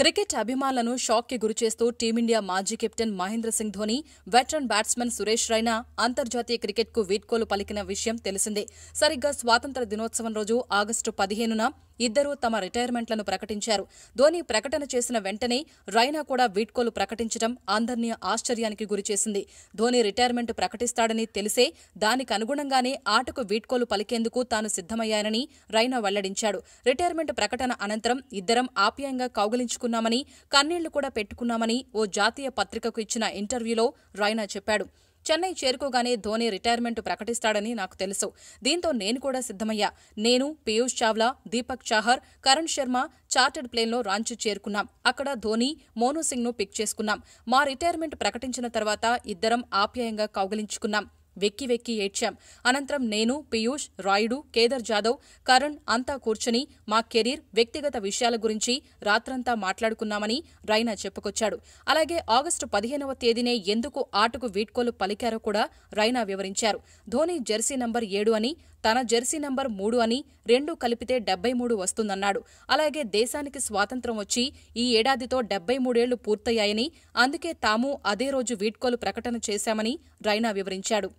cricket అభిమానులను షాక్కి గురిచేస్తూ టీమిండియా మాజీ captain Mahendra Singh Dhoni veteran batsman Suresh Raina అంతర్జాతీయ క్రికెట్కు వీడ్కోలు పలికిన విషయం తెలిసిందే సరిగ్గా స్వాతంత్ర దినోత్సవం రోజు ఆగస్టు పదిహేనున ఇద్దరూ తమ రిటైర్మెంట్లను ప్రకటించారు ధోని ప్రకటన చేసిన వెంటనే రైనా కూడా వీడ్కోలు ప్రకటించడం అందర్నీ ఆశ్చర్యానికి గురిచేసింది ధోని రిటైర్మెంట్ ప్రకటిస్తాడని తెలిసే దానికి అనుగుణంగానే ఆటకు వీడ్కోలు పలికేందుకు తాను సిద్దమయ్యానని రైనా వెల్లడించాడు రిటైర్మెంట్ ప్రకటన అనంతరం ఇద్దరం ఆప్యాయంగా కౌగిలించుకున్నామని కన్నీళ్లు కూడా పెట్టుకున్నామని ఓ జాతీయ పత్రికకు ఇచ్చిన ఇంటర్వ్యూలో రైనా చెప్పాడు చెన్నై చేరుకోగానే ధోని రిటైర్మెంట్ ప్రకటిస్తాడని నాకు తెలుసు దీంతో నేను కూడా సిద్ధమయ్యా నేను పీయూష్ చావ్లా దీపక్ చాహర్ కరణ్ శర్మ చార్టెడ్ ప్లేన్లో రాంచి చేరుకున్నాం అక్కడ ధోని మోనూ సింగ్ను పిక్ చేసుకున్నాం మా రిటైర్మెంట్ ప్రకటించిన తర్వాత ఇద్దరం ఆప్యాయంగా కౌగలించుకున్నాం వెక్కి వెక్కి ఏడ్చాం అనంతరం నేను పీయూష్ రాయుడు కేదర్ జాదవ్ కరణ్ అంతా కూర్చుని మా కెరీర్ వ్యక్తిగత విషయాల గురించి రాత్రంతా మాట్లాడుకున్నామని రైనా చెప్పుకొచ్చాడు అలాగే ఆగస్టు పదిహేనవ తేదీనే ఎందుకు ఆటకు వీడ్కోలు పలికారో కూడా రైనా వివరించారు ధోని జెర్సీ నంబర్ ఏడు అని తన జెర్సీ నంబర్ మూడు అని రెండు కలిపితే డెబ్బై మూడు వస్తుందన్నాడు అలాగే దేశానికి స్వాతంత్రం వచ్చి ఈ ఏడాదితో డెబ్బై మూడేళ్లు పూర్తయ్యాయని అందుకే తాము అదే రోజు వీడ్కోలు ప్రకటన చేశామని రైనా వివరించాడు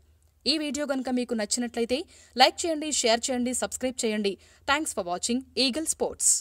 ఈ వీడియో గనుక మీకు నచ్చినట్లయితే లైక్ చేయండి షేర్ చేయండి సబ్స్క్రైబ్ చేయండి thanks for watching Eagle sports